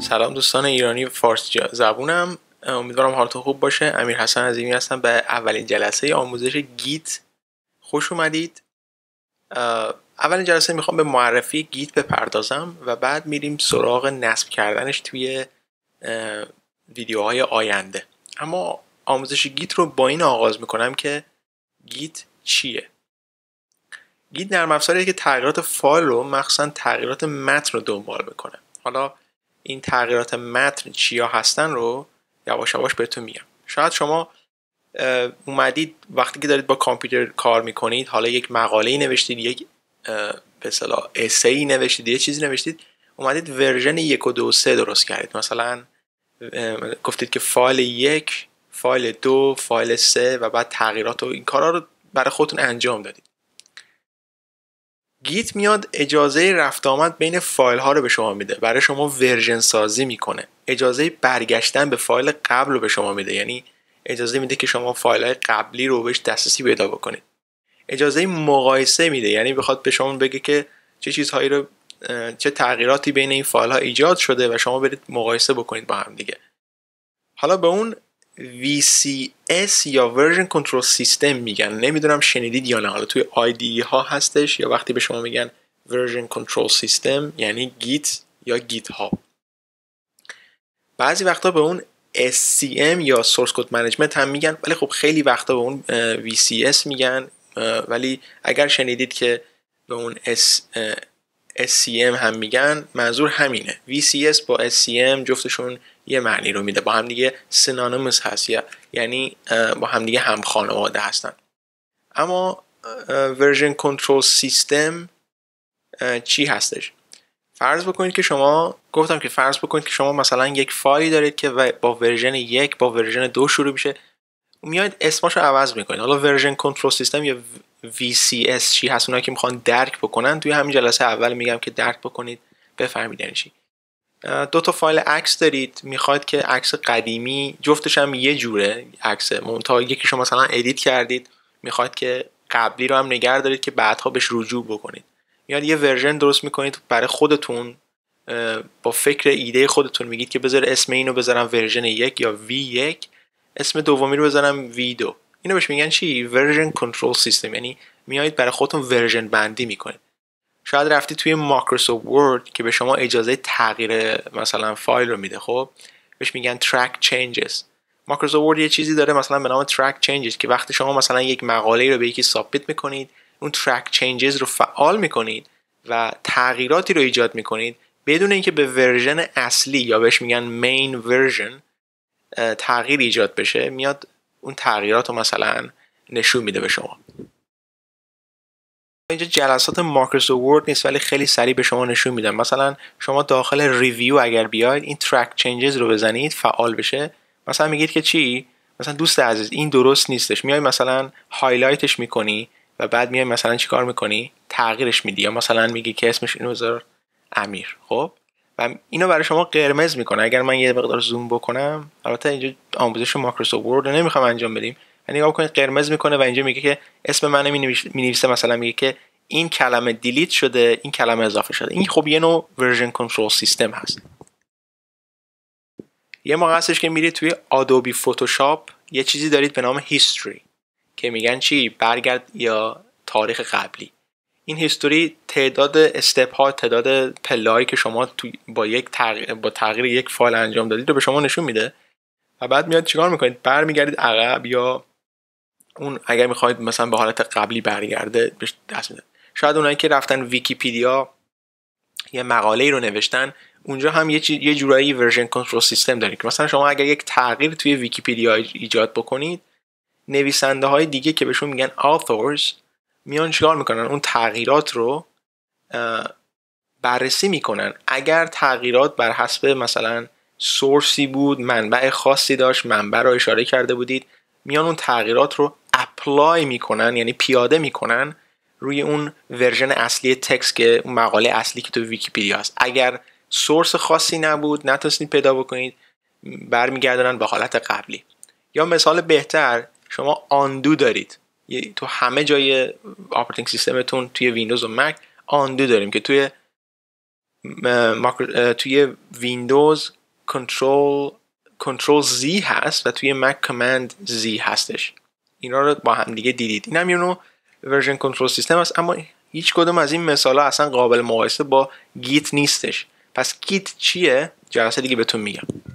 سلام دوستان ایرانی فارس زبونم امیدوارم حالتون خوب باشه امیر حسن عظیمی هستم به اولین جلسه آموزش گیت خوش اومدید اولین جلسه میخوام به معرفی گیت بپردازم و بعد میریم سراغ نصب کردنش توی ویدیوهای آینده اما آموزش گیت رو با این آغاز میکنم که گیت چیه گیت نرم افزاریه که تغییرات فایل رو مخصوصا تغییرات متن رو دنبال میکنه حالا این تغییرات متن چیا هستن رو یواش یواش بهتون میگم شاید شما اومدید وقتی که دارید با کامپیوتر کار میکنید حالا یک مقاله ای نوشتید یک مثلا اصطلاح اسی نوشتید یه چیزی نوشتید اومدید ورژن یک و دو سه درست کردید مثلا گفتید که فایل یک فایل دو فایل سه و بعد تغییرات و این کارا رو برای خودتون انجام دادید گیت میاد اجازه رفت آمد بین فایل ها رو به شما میده برای شما ورژن سازی میکنه اجازه برگشتن به فایل قبل رو به شما میده یعنی اجازه میده که شما فایل های قبلی رو بهش دسترسی پیدا بکنید اجازه مقایسه میده یعنی بخواد به شما بگه که چه چیزهایی رو چه تغییراتی بین این فایل ها ایجاد شده و شما برید مقایسه بکنید با هم دیگه حالا به اون VCS یا Version Control System میگن نمیدونم شنیدید یا نه حالا توی IDE ها هستش یا وقتی به شما میگن Version Control System یعنی گیت یا گیت ها بعضی وقتا به اون SCM یا Source Code Management هم میگن ولی خب خیلی وقتا به اون VCS میگن ولی اگر شنیدید که به اون SCM هم میگن منظور همینه VCS با SCM جفتشون یه معنی رو میده با هم دیگه سنانمس هست یا یعنی با هم دیگه هم خانواده هستن اما ورژن کنترل سیستم چی هستش فرض بکنید که شما گفتم که فرض بکنید که شما مثلا یک فایلی دارید که با ورژن یک با ورژن دو شروع میشه میاید اسمش رو عوض میکنید حالا ورژن کنترل سیستم یا VCS چی هست اونایی که میخوان درک بکنن توی همین جلسه اول میگم که درک بکنید بفهمید یعنی دو تا فایل عکس دارید میخواد که عکس قدیمی جفتش هم یه جوره عکسه یکی شما مثلا ادیت کردید میخواد که قبلی رو هم نگه دارید که بعدها بهش رجوع بکنید میاد یه ورژن درست میکنید برای خودتون با فکر ایده خودتون میگید که بذار اسم اینو بذارم ورژن یک یا وی یک اسم دومی رو بذارم v دو اینو بهش میگن چی ورژن کنترل سیستم یعنی میایید برای خودتون ورژن بندی میکنید شاید رفتی توی مایکروسافت ورد که به شما اجازه تغییر مثلا فایل رو میده خب بهش میگن track changes مایکروسافت ورد یه چیزی داره مثلا به نام track changes که وقتی شما مثلا یک مقاله رو به یکی سابمیت میکنید اون ترک changes رو فعال میکنید و تغییراتی رو ایجاد میکنید بدون اینکه به ورژن اصلی یا بهش میگن مین ورژن تغییر ایجاد بشه میاد اون تغییرات رو مثلا نشون میده به شما اینجا جلسات مارکس ورد نیست ولی خیلی سریع به شما نشون میدم مثلا شما داخل ریویو اگر بیاید این ترک چنجز رو بزنید فعال بشه مثلا میگید که چی مثلا دوست عزیز این درست نیستش میای مثلا هایلایتش میکنی و بعد میای مثلا چیکار میکنی تغییرش میدی یا مثلا میگی که اسمش اینو بذار امیر خب و اینو برای شما قرمز میکنه اگر من یه مقدار زوم بکنم البته اینجا آموزش مایکروسافت ورد رو نمیخوام انجام بدیم یعنی نگاه کنید قرمز میکنه و اینجا میگه که اسم من مینویسه مثلا میگه که این کلمه دیلیت شده این کلمه اضافه شده این خب یه نوع ورژن کنترل سیستم هست یه موقع هستش که میرید توی آدوبی فتوشاپ یه چیزی دارید به نام هیستوری که میگن چی برگرد یا تاریخ قبلی این هیستوری تعداد استپ ها تعداد پلایی که شما با یک تغییر با تغییر یک فایل انجام دادید رو به شما نشون میده و بعد میاد چیکار میکنید برمیگردید عقب یا اون اگر میخواید مثلا به حالت قبلی برگرده دست میدن شاید اونایی که رفتن ویکیپیدیا یه مقاله ای رو نوشتن اونجا هم یه, یه جورایی ورژن کنترل سیستم دارید که مثلا شما اگر یک تغییر توی ویکیپیدیا ایجاد بکنید نویسنده های دیگه که بهشون میگن authors میان چیکار میکنن اون تغییرات رو بررسی میکنن اگر تغییرات بر حسب مثلا سورسی بود منبع خاصی داشت منبع رو اشاره کرده بودید میان اون تغییرات رو اپلای میکنن یعنی پیاده میکنن روی اون ورژن اصلی تکست که اون مقاله اصلی که تو ویکیپیدیا هست اگر سورس خاصی نبود نتونستید پیدا بکنید برمیگردونن به حالت قبلی یا مثال بهتر شما آندو دارید تو همه جای آپراتینگ سیستمتون توی ویندوز و مک آندو داریم که توی توی ویندوز کنترل کنترل زی هست و توی مک کمند زی هستش اینا رو با هم دیگه دیدید این هم ورژن کنترل سیستم است اما هیچ کدوم از این مثال ها اصلا قابل مقایسه با گیت نیستش پس گیت چیه جلسه دیگه بهتون میگم